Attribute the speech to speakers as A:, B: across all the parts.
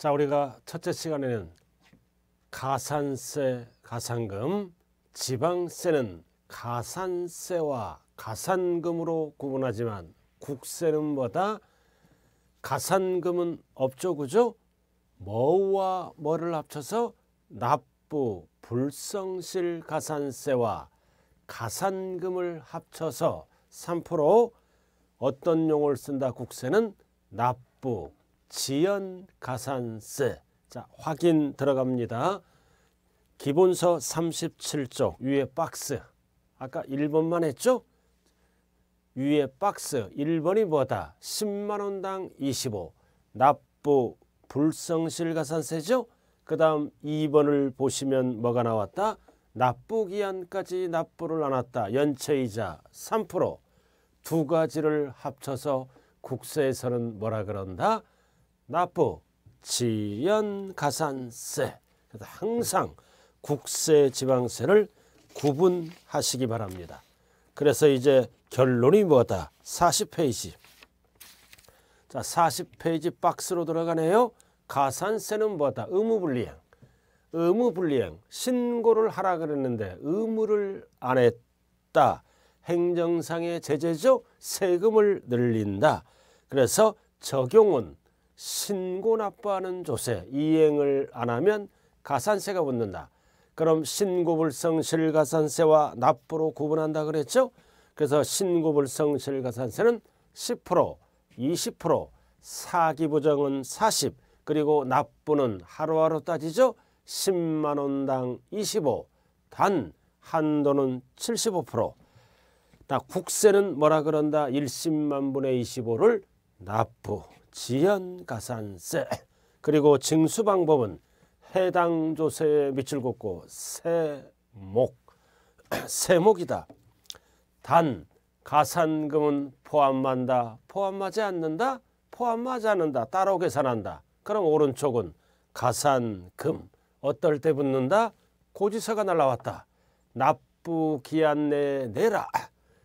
A: 자, 우리가 첫째 시간에는 가산세, 가산금, 지방세는 가산세와 가산금으로 구분하지만 국세는 뭐다? 가산금은 업죠 그죠? 뭐와 뭐를 합쳐서 납부, 불성실 가산세와 가산금을 합쳐서 3% 어떤 용어를 쓴다 국세는 납부, 지연가산세. 자, 확인 들어갑니다. 기본서 37쪽 위에 박스. 아까 1번만 했죠? 위에 박스 1번이 뭐다? 10만원당 25. 납부 불성실가산세죠? 그 다음 2번을 보시면 뭐가 나왔다? 납부기한까지 납부를 안 했다. 연체이자 3%. 두 가지를 합쳐서 국세에서는 뭐라 그런다? 납부, 지연, 가산세. 그래서 항상 국세, 지방세를 구분하시기 바랍니다. 그래서 이제 결론이 뭐다? 40페이지. 자, 40페이지 박스로 들어가네요. 가산세는 뭐다? 의무불리행의무불리행 신고를 하라 그랬는데 의무를 안 했다. 행정상의 제재죠. 세금을 늘린다. 그래서 적용은 신고 납부하는 조세 이행을 안 하면 가산세가 붙는다. 그럼 신고불성 실가산세와 납부로 구분한다 그랬죠? 그래서 신고불성 실가산세는 10%, 20%, 사기부정은 40, 그리고 납부는 하루하루 따지죠? 10만 원당 25, 단 한도는 75%. 나 국세는 뭐라 그런다? 1십만 분의 25를 납부. 지연가산세 그리고 징수방법은 해당 조세에 밑줄 긋고 세목 세목이다. 단 가산금은 포함한다. 포함하지 않는다. 포함하지 않는다. 따로 계산한다. 그럼 오른쪽은 가산금 어떨 때 붙는다. 고지서가 날라왔다. 납부기한 내 내라.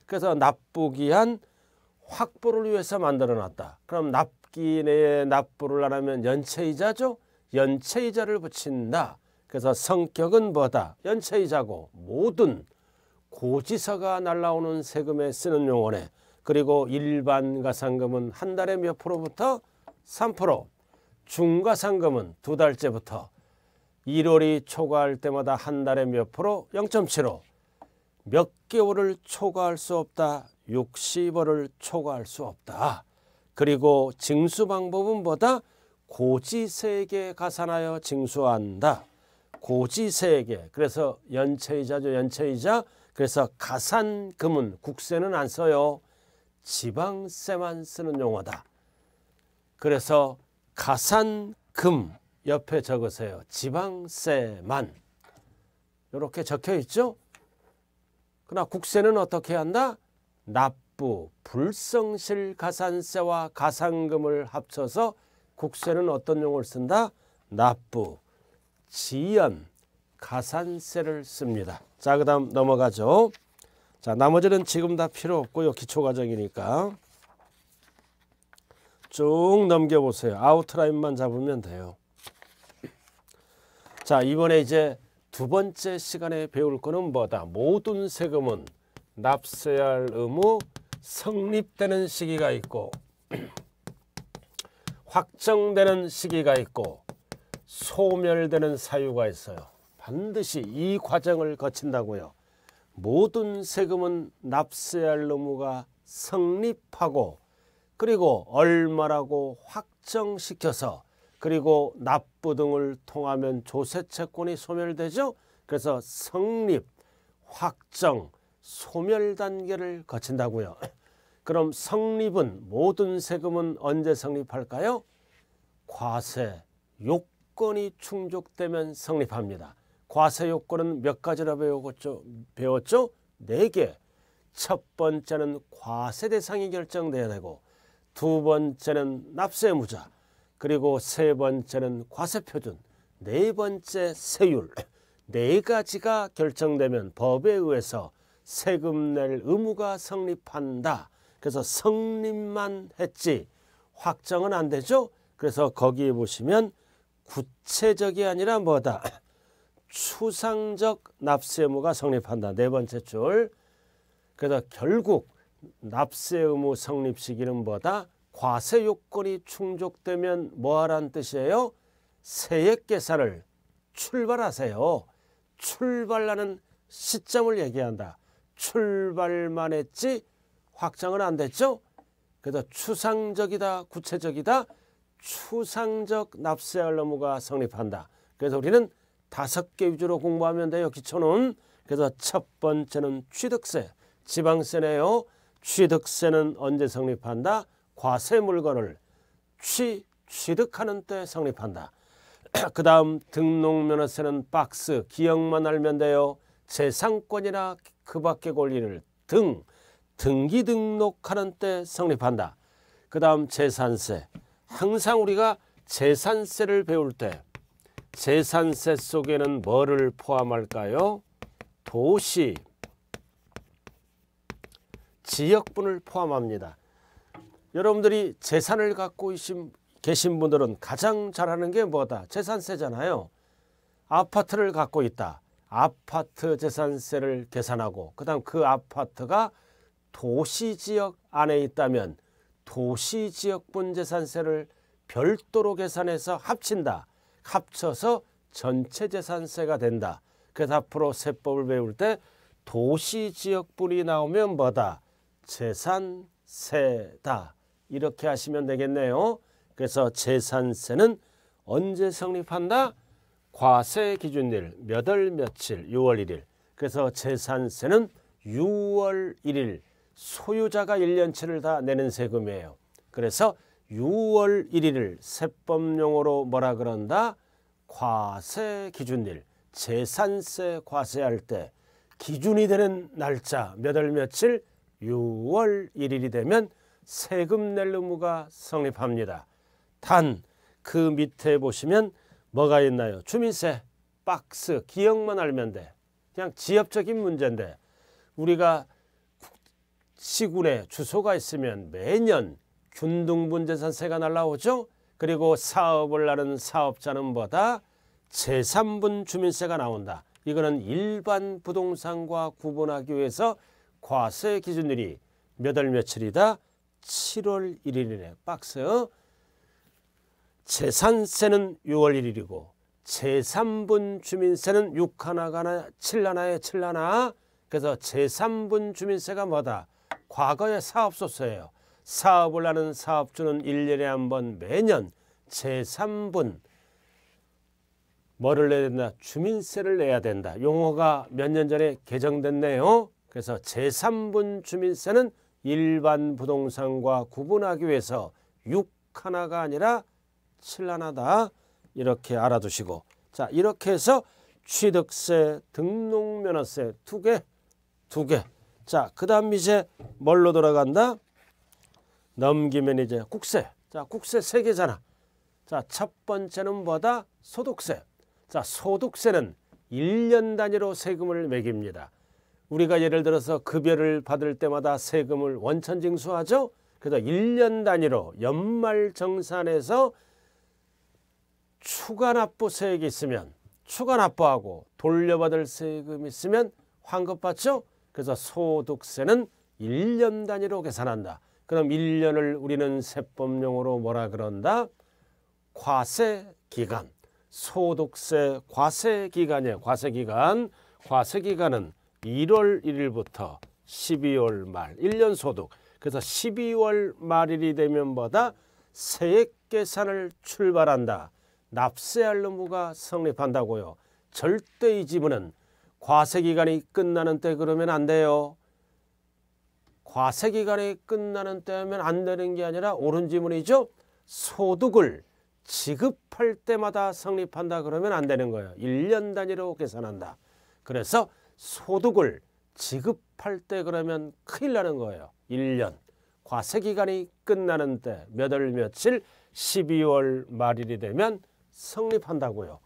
A: 그래서 납부기한 확보를 위해서 만들어놨다. 그럼 납 1기 내에 납부를 안 하면 연체이자죠. 연체이자를 붙인다. 그래서 성격은 뭐다? 연체이자고 모든 고지서가 날라오는 세금에 쓰는 용어네. 그리고 일반 가산금은 한 달에 몇 프로부터? 3%. 중가상금은 두 달째부터 1월이 초과할 때마다 한 달에 몇 프로? 0.75. 몇 개월을 초과할 수 없다. 60월을 초과할 수 없다. 그리고 징수 방법은 보다 고지세에게 가산하여 징수한다 고지세에게 그래서 연체이자죠 연체이자 그래서 가산금은 국세는 안 써요. 지방세만 쓰는 용어다. 그래서 가산금 옆에 적으세요. 지방세만 이렇게 적혀 있죠. 그러나 국세는 어떻게 한다? 납 납부, 불성실 가산세와 가산금을 합쳐서 국세는 어떤 용어를 쓴다? 납부, 지연, 가산세를 씁니다. 자, 그 다음 넘어가죠. 자, 나머지는 지금 다 필요 없고요. 기초과정이니까. 쭉 넘겨보세요. 아웃라인만 잡으면 돼요. 자, 이번에 이제 두 번째 시간에 배울 거는 뭐다? 모든 세금은 납세할 의무, 성립되는 시기가 있고 확정되는 시기가 있고 소멸되는 사유가 있어요. 반드시 이 과정을 거친다고요. 모든 세금은 납세할 의무가 성립하고 그리고 얼마라고 확정시켜서 그리고 납부 등을 통하면 조세 채권이 소멸되죠. 그래서 성립, 확정, 소멸 단계를 거친다고요. 그럼 성립은 모든 세금은 언제 성립할까요? 과세 요건이 충족되면 성립합니다. 과세 요건은 몇 가지라 배웠죠? 배웠죠? 네 개. 첫 번째는 과세 대상이 결정돼야 되고 두 번째는 납세 무자 그리고 세 번째는 과세 표준 네 번째 세율 네 가지가 결정되면 법에 의해서 세금 낼 의무가 성립한다. 그래서 성립만 했지 확정은 안 되죠. 그래서 거기에 보시면 구체적이 아니라 뭐다. 추상적 납세 의무가 성립한다. 네 번째 줄. 그래서 결국 납세 의무 성립 시기는 뭐다? 과세 요건이 충족되면 뭐하란 뜻이에요? 세액 계산을 출발하세요. 출발하는 시점을 얘기한다. 출발만 했지 확장은 안 됐죠. 그래서 추상적이다 구체적이다 추상적 납세할 의무가 성립한다. 그래서 우리는 다섯 개 위주로 공부하면 돼요. 기초는 그래서 첫 번째는 취득세 지방세네요. 취득세는 언제 성립한다? 과세 물건을 취, 취득하는 때 성립한다. 그 다음 등록면허세는 박스 기억만 알면 돼요. 재산권이나 그 밖의 권리를 등 등기 등록하는 때 성립한다. 그 다음 재산세. 항상 우리가 재산세를 배울 때 재산세 속에는 뭐를 포함할까요? 도시, 지역분을 포함합니다. 여러분들이 재산을 갖고 계신 분들은 가장 잘하는 게 뭐다? 재산세잖아요. 아파트를 갖고 있다. 아파트 재산세를 계산하고 그다음 그 아파트가 도시 지역 안에 있다면 도시 지역분 재산세를 별도로 계산해서 합친다. 합쳐서 전체 재산세가 된다. 그래서 앞으로 세법을 배울 때 도시 지역분이 나오면 뭐다? 재산세다. 이렇게 하시면 되겠네요. 그래서 재산세는 언제 성립한다? 과세 기준일 몇 월 며칠 6월 1일 그래서 재산세는 6월 1일 소유자가 1년치를 다 내는 세금이에요. 그래서 6월 1일을 세법용어로 뭐라 그런다? 과세 기준일, 재산세 과세할 때 기준이 되는 날짜 몇 월 며칠 6월 1일이 되면 세금 낼 의무가 성립합니다. 단 그 밑에 보시면 뭐가 있나요? 주민세, 박스, 기억만 알면 돼. 그냥 지엽적인 문제인데 우리가 시군에 주소가 있으면 매년 균등분재산세가 날라오죠. 그리고 사업을 하는 사업자는 뭐다? 재산분 주민세가 나온다. 이거는 일반 부동산과 구분하기 위해서 과세 기준일이 몇 월 며칠이다? 7월 1일이네. 박스. 재산세는 6월 1일이고 재산분 주민세는 6하나가 나 7하나에 7하나 그래서 재산분 주민세가 뭐다? 과거의 사업소서예요. 사업을 하는 사업주는 1년에 한 번 매년 재산분 뭐를 내야 된다? 주민세를 내야 된다. 용어가 몇 년 전에 개정됐네요. 그래서 재산분 주민세는 일반 부동산과 구분하기 위해서 6하나가 아니라 신란하다 이렇게 알아두시고 자 이렇게 해서 취득세 등록면허세 두 개 두 개 자그 다음 이제 뭘로 돌아간다 넘기면 이제 국세 자 국세 세 개잖아 자 첫 번째는 뭐다 소득세 자 소득세는 일년 단위로 세금을 매깁니다 우리가 예를 들어서 급여를 받을 때마다 세금을 원천 징수하죠 그래서 일년 단위로 연말 정산에서 추가납부 세액이 있으면 추가납부하고 돌려받을 세금이 있으면 환급받죠. 그래서 소득세는 1년 단위로 계산한다. 그럼 1년을 우리는 세법용으로 뭐라 그런다? 과세기간. 소득세 과세기간이에요. 과세기간. 과세기간은 1월 1일부터 12월 말 1년 소득. 그래서 12월 말일이 되면 뭐다 세액 계산을 출발한다. 납세할 의무가 성립한다고요. 절대 이지은 과세기간이 끝나는 때 그러면 안 돼요. 과세기간이 끝나는 때면 안 되는 게 아니라 옳은 지문이죠. 소득을 지급할 때마다 성립한다 그러면 안 되는 거예요. 1년 단위로 계산한다. 그래서 소득을 지급할 때 그러면 큰일 나는 거예요. 1년. 과세기간이 끝나는 때몇월 며칠 12월 말일이 되면 성립한다고요.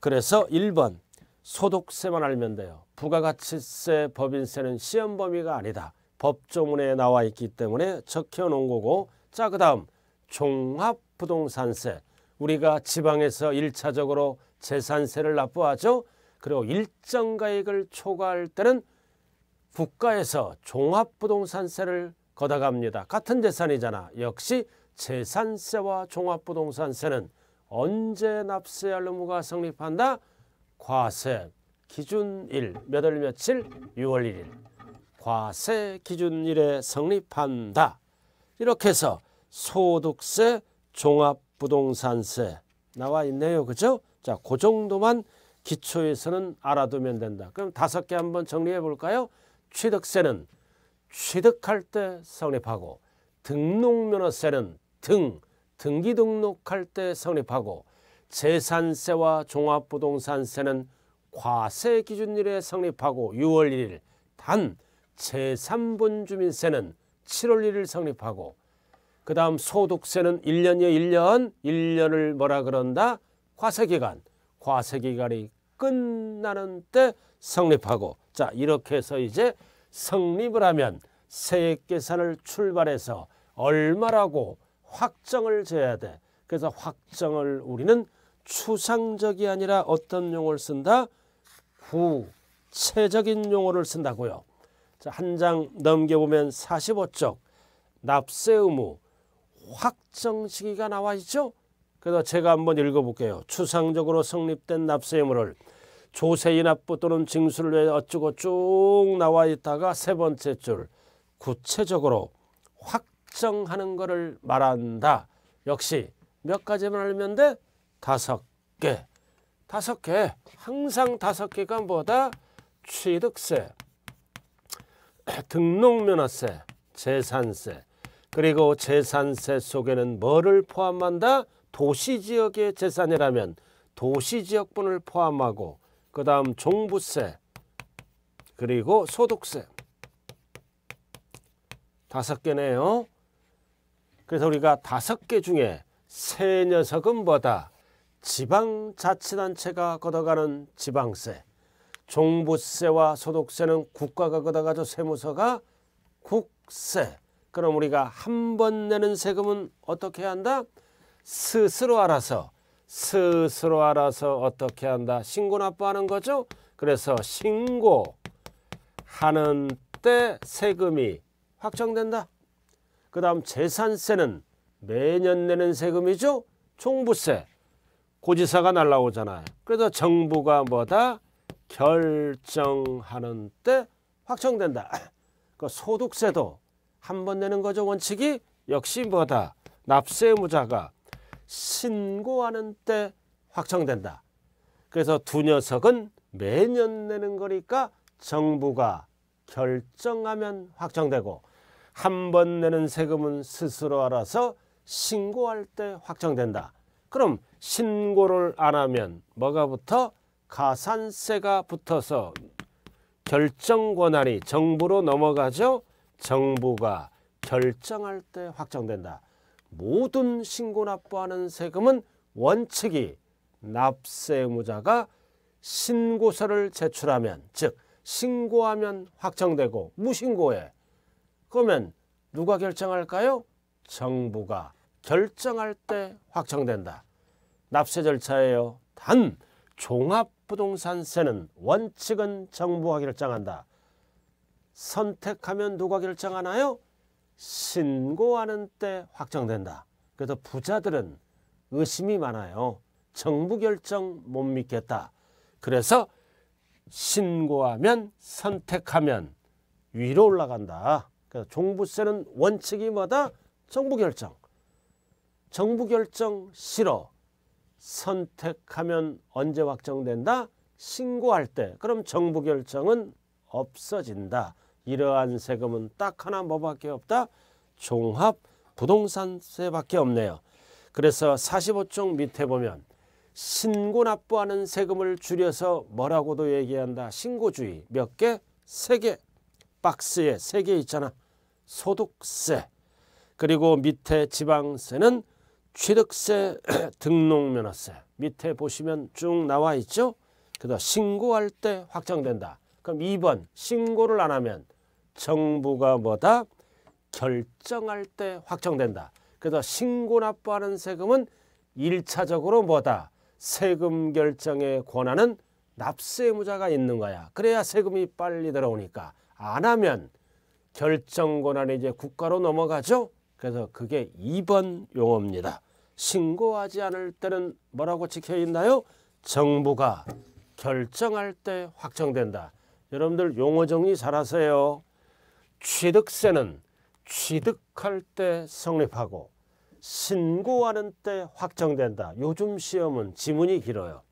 A: 그래서 1번 소득세만 알면 돼요. 부가가치세 법인세는 시험 범위가 아니다. 법조문에 나와 있기 때문에 적혀놓은 거고 자그 다음 종합부동산세 우리가 지방에서 1차적으로 재산세를 납부하죠. 그리고 일정 가액을 초과할 때는 국가에서 종합부동산세를 걷어갑니다. 같은 재산이잖아. 역시 재산세와 종합부동산세는 언제 납세할루무가 성립한다? 과세 기준 일몇 월 며칠? 6월 1일. 과세 기준 일에 성립한다. 이렇게 해서 소득세, 종합부동산세 나와 있네요. 그죠? 자, 그 정도만 기초에서는 알아두면 된다. 그럼 다섯 개 한번 정리해 볼까요? 취득세는 취득할 때 성립하고 등록면허세는 등 등기 등록할 때 성립하고 재산세와 종합부동산세는 과세 기준일에 성립하고 6월 1일 단 제3분 주민세는 7월 1일 성립하고 그 다음 소득세는 1년에 1년 1년을 뭐라 그런다 과세기간 과세기간이 끝나는 때 성립하고 자 이렇게 해서 이제 성립을 하면 세액 계산을 출발해서 얼마라고 확정을 재야 돼. 그래서 확정을 우리는 추상적이 아니라 어떤 용어를 쓴다? 구체적인 용어를 쓴다고요. 한 장 넘겨보면 45쪽 납세 의무 확정 시기가 나와 있죠. 그래서 제가 한번 읽어볼게요. 추상적으로 성립된 납세 의무를 조세인 납부 또는 징수를 위해 어쩌고 쭉 나와 있다가 세 번째 줄 구체적으로 확정하는 것을 말한다. 역시 몇 가지만 알면 돼? 다섯 개. 다섯 개. 항상 다섯 개가 뭐다? 취득세, 등록면허세, 재산세. 그리고 재산세 속에는 뭐를 포함한다? 도시지역의 재산이라면 도시지역분을 포함하고 그 다음 종부세 그리고 소득세 다섯 개네요. 그래서 우리가 다섯 개 중에 세 녀석은 뭐다? 지방자치단체가 걷어가는 지방세, 종부세와 소득세는 국가가 걷어가죠. 세무서가 국세. 그럼 우리가 한 번 내는 세금은 어떻게 한다? 스스로 알아서 스스로 알아서 어떻게 한다? 신고 납부하는 거죠. 그래서 신고하는 때 세금이 확정된다. 그 다음 재산세는 매년 내는 세금이죠. 총부세. 고지사가 날라오잖아요. 그래서 정부가 뭐다? 결정하는 때 확정된다. 그 소득세도 한 번 내는 거죠. 원칙이 역시 뭐다? 납세 무자가 신고하는 때 확정된다. 그래서 두 녀석은 매년 내는 거니까 정부가 결정하면 확정되고 한번 내는 세금은 스스로 알아서 신고할 때 확정된다. 그럼 신고를 안 하면 뭐가 붙어? 가산세가 붙어서 결정 권한이 정부로 넘어가죠. 정부가 결정할 때 확정된다. 모든 신고 납부하는 세금은 원칙이 납세 무자가 신고서를 제출하면 즉 신고하면 확정되고 무신고에 그러면 누가 결정할까요? 정부가 결정할 때 확정된다. 납세 절차예요. 단 종합부동산세는 원칙은 정부가 결정한다. 선택하면 누가 결정하나요? 신고하는 때 확정된다. 그래서 부자들은 의심이 많아요. 정부 결정 못 믿겠다. 그래서 신고하면 선택하면 위로 올라간다. 그러니까 종부세는 원칙이 마다 정부 결정. 정부 결정 싫어. 선택하면 언제 확정된다? 신고할 때. 그럼 정부 결정은 없어진다. 이러한 세금은 딱 하나 뭐밖에 없다? 종합 부동산세밖에 없네요. 그래서 45쪽 밑에 보면 신고 납부하는 세금을 줄여서 뭐라고도 얘기한다. 신고주의 몇 개? 세 개. 박스에 세 개 있잖아. 소득세 그리고 밑에 지방세는 취득세 등록면허세 밑에 보시면 쭉 나와 있죠. 그래서 신고할 때 확정된다. 그럼 2번 신고를 안 하면 정부가 뭐다? 결정할 때 확정된다. 그래서 신고 납부하는 세금은 일차적으로 뭐다? 세금 결정의 권한은 납세무자가 있는 거야. 그래야 세금이 빨리 들어오니까 안 하면 결정 권한이 이제 국가로 넘어가죠. 그래서 그게 2번 용어입니다. 신고하지 않을 때는 뭐라고 찍혀 있나요? 정부가 결정할 때 확정된다. 여러분들 용어 정리 잘하세요. 취득세는 취득할 때 성립하고 신고하는 때 확정된다. 요즘 시험은 지문이 길어요.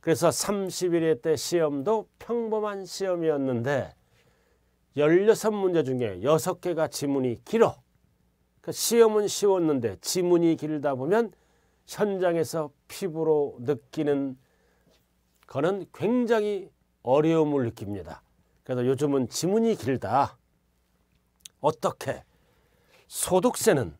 A: 그래서 31회 때 시험도 평범한 시험이었는데 열여섯 문제 중에 여섯 개가 지문이 길어. 그러니까 시험은 쉬웠는데 지문이 길다 보면 현장에서 피부로 느끼는 거는 굉장히 어려움을 느낍니다. 그래서 요즘은 지문이 길다. 어떻게? 소득세는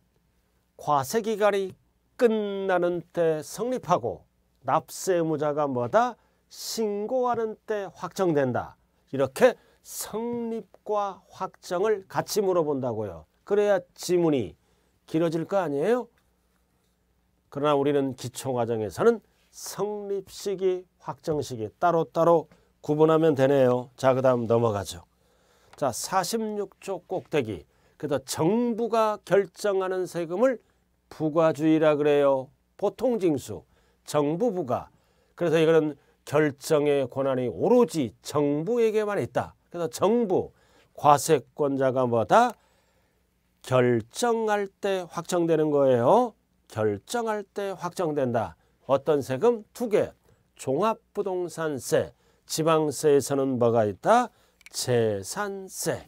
A: 과세기간이 끝나는 때 성립하고 납세 의무자가 뭐다? 신고하는 때 확정된다. 이렇게 성립 해과 확정을 같이 물어본다고요. 그래야 지문이 길어질 거 아니에요? 그러나 우리는 기초 과정에서는 성립 시기, 확정 시기 따로따로 구분하면 되네요. 자, 그다음 넘어가죠. 자, 46조 꼭대기. 그래서 정부가 결정하는 세금을 부과주의라 그래요. 보통 징수, 정부 부과. 그래서 이거는 결정의 권한이 오로지 정부에게만 있다. 그래서 정부, 과세권자가 뭐다? 결정할 때 확정되는 거예요. 결정할 때 확정된다. 어떤 세금? 두 개. 종합부동산세, 지방세에서는 뭐가 있다? 재산세.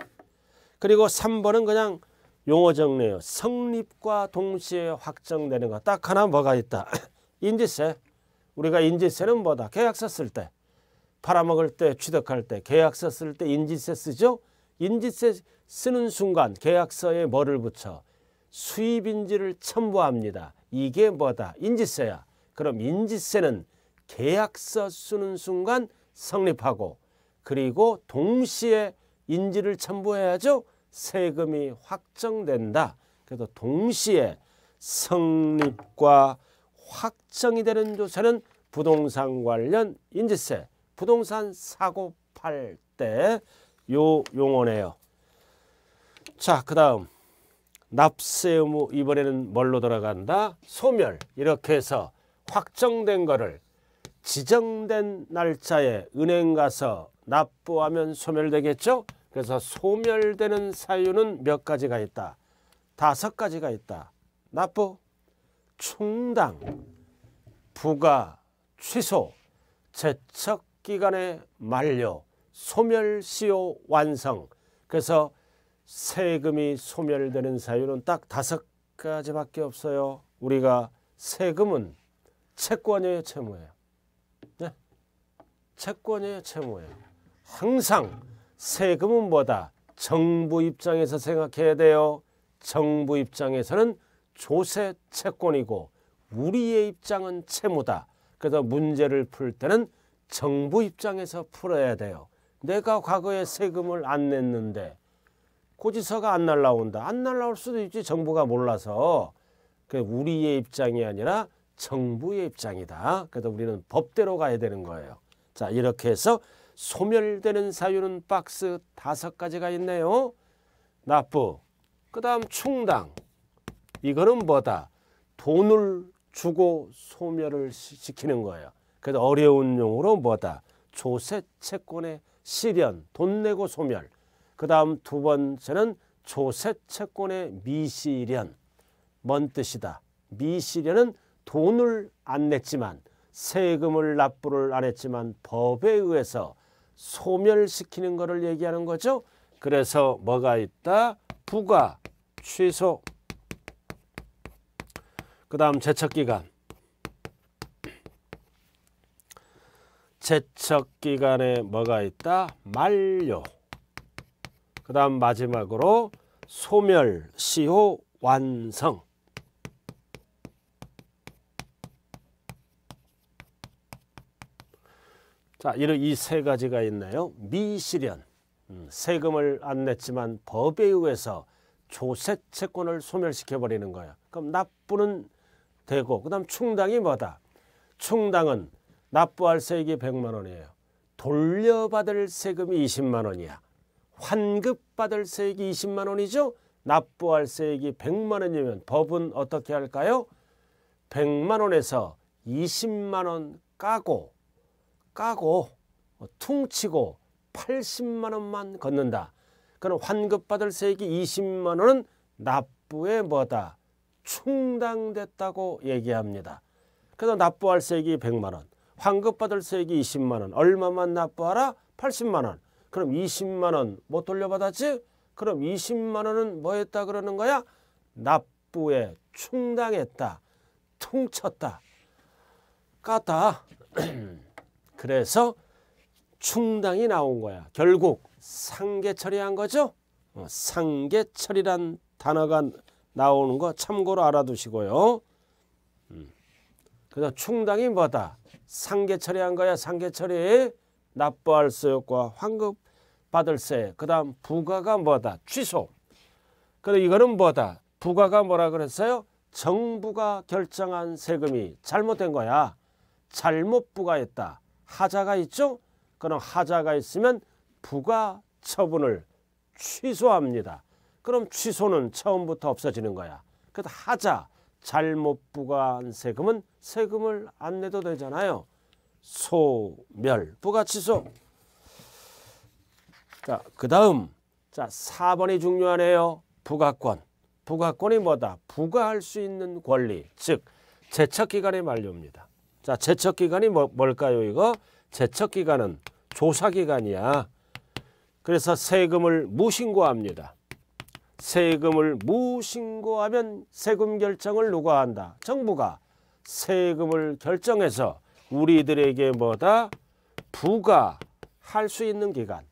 A: 그리고 3번은 그냥 용어 정리예요. 성립과 동시에 확정되는 거. 딱 하나 뭐가 있다. 인지세. 우리가 인지세는 뭐다? 계약서 쓸 때. 팔아먹을 때, 취득할 때, 계약서 쓸 때 인지세 쓰죠? 인지세 쓰는 순간 계약서에 뭐를 붙여 수입인지를 첨부합니다. 이게 뭐다? 인지세야. 그럼 인지세는 계약서 쓰는 순간 성립하고 그리고 동시에 인지를 첨부해야죠. 세금이 확정된다. 그래서 동시에 성립과 확정이 되는 조세는 부동산 관련 인지세, 부동산 사고 팔때 요 용어네요. 자, 그 다음 납세 의무 이번에는 뭘로 돌아간다? 소멸 이렇게 해서 확정된 거를 지정된 날짜에 은행 가서 납부하면 소멸되겠죠? 그래서 소멸되는 사유는 몇 가지가 있다? 다섯 가지가 있다. 납부, 충당, 부가, 취소, 제척기간의 만료, 소멸시효 완성. 그래서 세금이 소멸되는 사유는 딱 다섯 가지밖에 없어요. 우리가 세금은 채권이에요, 채무예요. 네? 채권이에요, 채무예요. 항상 세금은 뭐다? 정부 입장에서 생각해야 돼요. 정부 입장에서는 조세 채권이고 우리의 입장은 채무다. 그래서 문제를 풀 때는 정부 입장에서 풀어야 돼요. 내가 과거에 세금을 안 냈는데 고지서가 안 날라온다. 안 날라올 수도 있지 정부가 몰라서 그 우리의 입장이 아니라 정부의 입장이다. 그래서 우리는 법대로 가야 되는 거예요. 자 이렇게 해서 소멸되는 사유는 박스 다섯 가지가 있네요. 납부, 그 다음 충당. 이거는 뭐다? 돈을 주고 소멸을 시키는 거예요. 그래서 어려운 용어로 뭐다? 조세 채권의 실현, 돈 내고 소멸. 그 다음 두 번째는 조세 채권의 미실현. 먼 뜻이다. 미실현은 돈을 안 냈지만 세금을 납부를 안 했지만 법에 의해서 소멸시키는 것을 얘기하는 거죠. 그래서 뭐가 있다? 부가, 취소. 그 다음 제척기간. 제척 기간에 뭐가 있다? 만료. 그 다음 마지막으로 소멸, 시효, 완성. 자, 이런 이세 가지가 있네요. 미실현. 음, 세금을 안 냈지만 법에 의해서 조세 채권을 소멸시켜 버리는 거야. 그럼 납부는 되고 그다음 충당이 뭐다? 충당은 납부할 세액이 100만 원이에요. 돌려받을 세금이 20만 원이야. 환급받을 세액이 20만 원이죠. 납부할 세액이 100만 원이면 법은 어떻게 할까요? 100만 원에서 20만 원 까고 까고 어, 퉁치고 80만 원만 걷는다. 그럼 환급받을 세액이 20만 원은 납부에 뭐다? 충당됐다고 얘기합니다. 그래서 납부할 세액이 100만 원. 환급받을 세액이 20만 원. 얼마만 납부하라? 80만 원. 그럼 20만 원못 뭐 돌려받았지? 그럼 20만 원은 뭐 했다 그러는 거야? 납부에 충당했다. 퉁쳤다. 깠다. 그래서 충당이 나온 거야. 결국 상계 처리한 거죠. 어, 상계 처리란 단어가 나오는 거 참고로 알아두시고요. 그래서 충당이 뭐다? 상계 처리한 거야. 상계 처리 납부할 세액과 환급 받을 세. 그다음 부가가 뭐다? 취소. 그래 이거는 뭐다? 부가가 뭐라 그랬어요? 정부가 결정한 세금이 잘못된 거야. 잘못 부과했다. 하자가 있죠? 그럼 하자가 있으면 부가 처분을 취소합니다. 그럼 취소는 처음부터 없어지는 거야. 그래서 하자, 잘못 부과한 세금은 세금을 안 내도 되잖아요. 소멸 부가치소. 자, 그다음 자, 4번이 중요하네요. 부가권. 부가권이 뭐다? 부과할 수 있는 권리. 즉 제척 기간의 만료입니다. 자, 제척 기간이 뭐, 뭘까요, 이거? 제척 기간은 조사 기간이야. 그래서 세금을 무신고합니다. 세금을 무신고하면 세금 결정을 누가 한다? 정부가 세금을 결정해서 우리들에게 뭐다? 부과할 수 있는 기간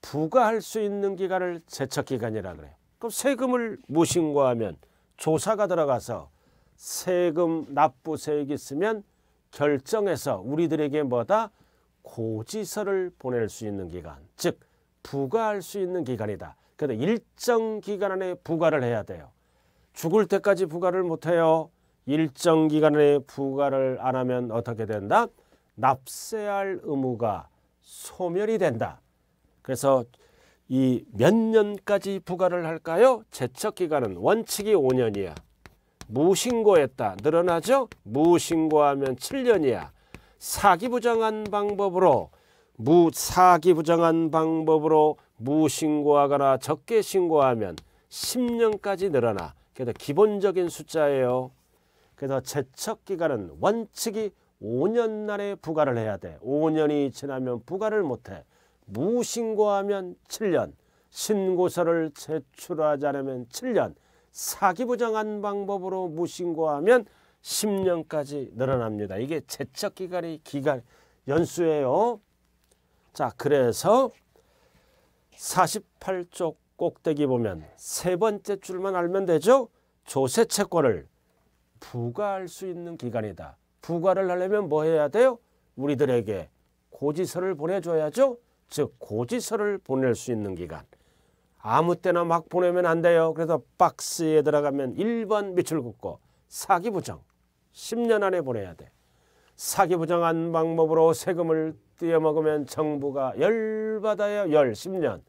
A: 부과할 수 있는 기간을 제척기간이라 그래요. 그럼 세금을 무신고하면 조사가 들어가서 세금 납부 세액이 있으면 결정해서 우리들에게 뭐다? 고지서를 보낼 수 있는 기간 즉 부과할 수 있는 기간이다. 그래데 일정 기간 안에 부과를 해야 돼요. 죽을 때까지 부과를 못해요. 일정 기간 안에 부과를 안 하면 어떻게 된다? 납세할 의무가 소멸이 된다. 그래서 이 몇 년까지 부과를 할까요? 제척 기간은 원칙이 5년이야. 무신고했다. 늘어나죠? 무신고하면 7년이야. 사기 부정한 방법으로 무사기 부정한 방법으로 무신고하거나 적게 신고하면 10년까지 늘어나 그래서 기본적인 숫자예요. 그래서 재척기간은 원칙이 5년 날에 부과를 해야 돼. 5년이 지나면 부과를 못해. 무신고하면 7년, 신고서를 제출하지 않으면 7년, 사기부정한 방법으로 무신고하면 10년까지 늘어납니다. 이게 제척기간이 기간 연수예요. 자, 그래서 48쪽 꼭대기 보면 세 번째 줄만 알면 되죠. 조세 채권을 부과할 수 있는 기간이다. 부과를 하려면 뭐 해야 돼요? 우리들에게 고지서를 보내줘야죠. 즉 고지서를 보낼 수 있는 기간. 아무 때나 막 보내면 안 돼요. 그래서 박스에 들어가면 1번 밑줄 긋고 사기 부정 10년 안에 보내야 돼. 사기부정한 방법으로 세금을 떼어먹으면 정부가 열받아요. 열, 10년.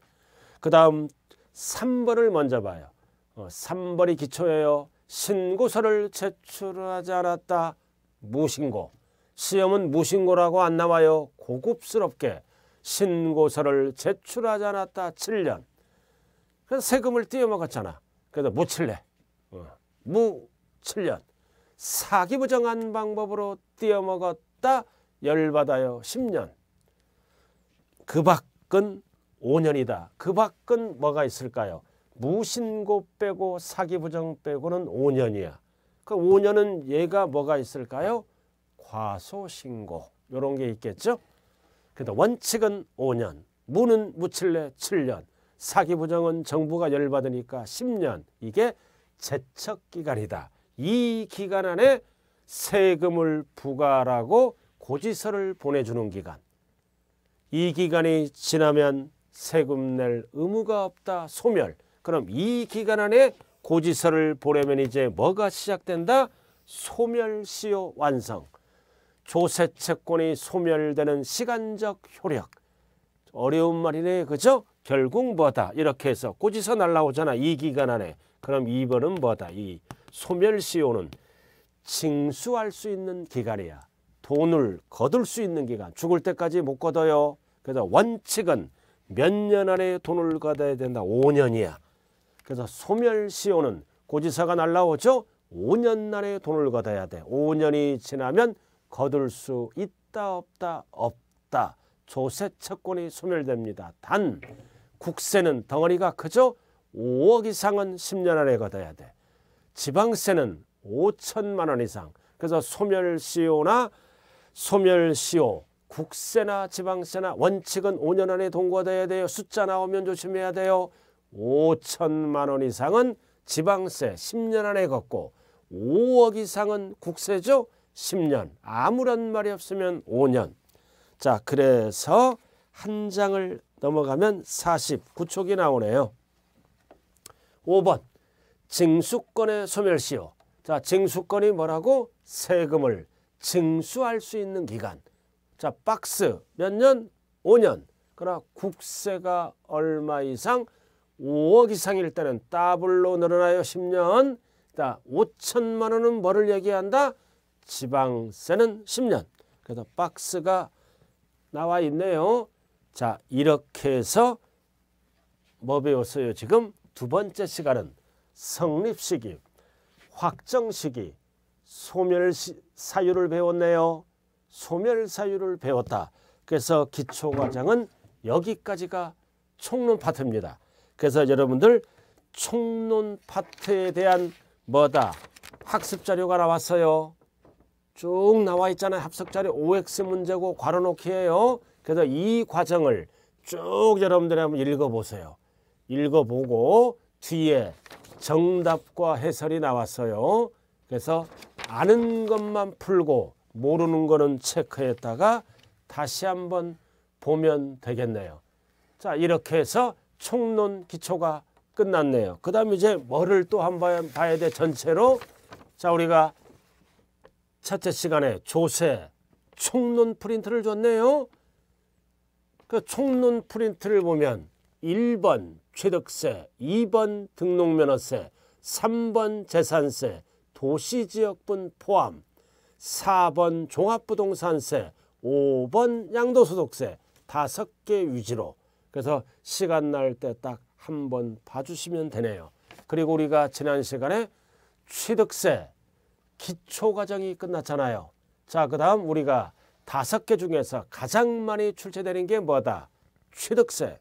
A: 그 다음 3번을 먼저 봐요. 3번이 어, 기초예요. 신고서를 제출하지 않았다. 무신고. 시험은 무신고라고 안 나와요. 고급스럽게 신고서를 제출하지 않았다. 7년. 그래서 세금을 떼어먹었잖아. 그래서 무칠래무 뭐 어, 7년. 사기부정한 방법으로 뛰어 먹었다 열받아요 10년. 그 밖은 5년이다. 그 밖은 뭐가 있을까요? 무신고 빼고 사기부정 빼고는 5년이야. 그 5년은 얘가 뭐가 있을까요? 과소신고 이런 게 있겠죠. 그래서 원칙은 5년, 무는 무칠래 7년, 사기부정은 정부가 열받으니까 10년 이게 제척기간이다. 이 기간 안에 세금을 부과라고 하 고지서를 보내주는 기간. 이 기간이 지나면 세금 낼 의무가 없다 소멸. 그럼 이 기간 안에 고지서를 보내면 이제 뭐가 시작된다? 소멸시효 완성. 조세 채권이 소멸되는 시간적 효력. 어려운 말이네. 그죠? 결국 뭐다? 이렇게 해서 고지서 날라오잖아. 이 기간 안에. 그럼 2번은 뭐다? 이 소멸시효는 징수할 수 있는 기간이야. 돈을 거둘 수 있는 기간. 죽을 때까지 못 거둬요. 그래서 원칙은 몇 년 안에 돈을 거둬야 된다. 5년이야. 그래서 소멸시효는 고지서가 날라오죠. 5년 안에 돈을 거둬야 돼. 5년이 지나면 거둘 수 있다 없다 없다. 조세 채권이 소멸됩니다. 단 국세는 덩어리가 크죠. 5억 이상은 10년 안에 거둬야 돼. 지방세는 5천만 원 이상 그래서 소멸시효나 소멸시효 국세나 지방세나 원칙은 5년 안에 동거돼야 돼요. 숫자 나오면 조심해야 돼요. 5천만 원 이상은 지방세 10년 안에 걷고 5억 이상은 국세죠. 10년 아무런 말이 없으면 5년 자 그래서 한 장을 넘어가면 49촉이 나오네요. 5번 징수권의 소멸시효 자, 징수권이 뭐라고? 세금을 징수할 수 있는 기간. 자, 박스 몇 년? 5년. 그러나 국세가 얼마 이상? 5억 이상일 때는 더블로 늘어나요. 10년. 자, 5천만 원은 뭐를 얘기한다? 지방세는 10년. 그래서 박스가 나와 있네요. 자, 이렇게 해서 뭐 배웠어요? 지금 두 번째 시간은 성립 시기, 확정시기, 소멸 사유를 배웠네요. 소멸 사유를 배웠다. 그래서 기초과정은 여기까지가 총론 파트입니다. 그래서 여러분들 총론 파트에 대한 뭐다? 학습 자료가 나왔어요. 쭉 나와 있잖아요. 합석 자료 OX 문제고 괄호 놓기예요. 그래서 이 과정을 쭉 여러분들이 한번 읽어보세요. 읽어보고 뒤에 정답과 해설이 나왔어요. 그래서 아는 것만 풀고 모르는 거는 체크했다가 다시 한번 보면 되겠네요. 자 이렇게 해서 총론 기초가 끝났네요. 그 다음 이제 뭐를 또 한번 봐야 돼 전체로 자 우리가 첫째 시간에 조세 총론 프린트를 줬네요. 그 총론 프린트를 보면 1번 취득세, 2번 등록면허세, 3번 재산세, 도시지역분 포함, 4번 종합부동산세, 5번 양도소득세, 5개 위주로. 그래서 시간 날 때 딱 한 번 봐주시면 되네요. 그리고 우리가 지난 시간에 취득세, 기초과정이 끝났잖아요. 자, 그 다음 우리가 다섯 개 중에서 가장 많이 출제되는 게 뭐다? 취득세,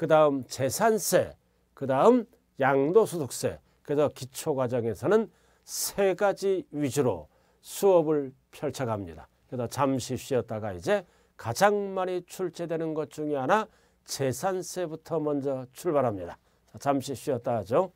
A: 그 다음 재산세, 그 다음 양도소득세. 그래서 기초과정에서는 세 가지 위주로 수업을 펼쳐갑니다. 그래서 잠시 쉬었다가 이제 가장 많이 출제되는 것 중에 하나 재산세부터 먼저 출발합니다. 잠시 쉬었다 하죠.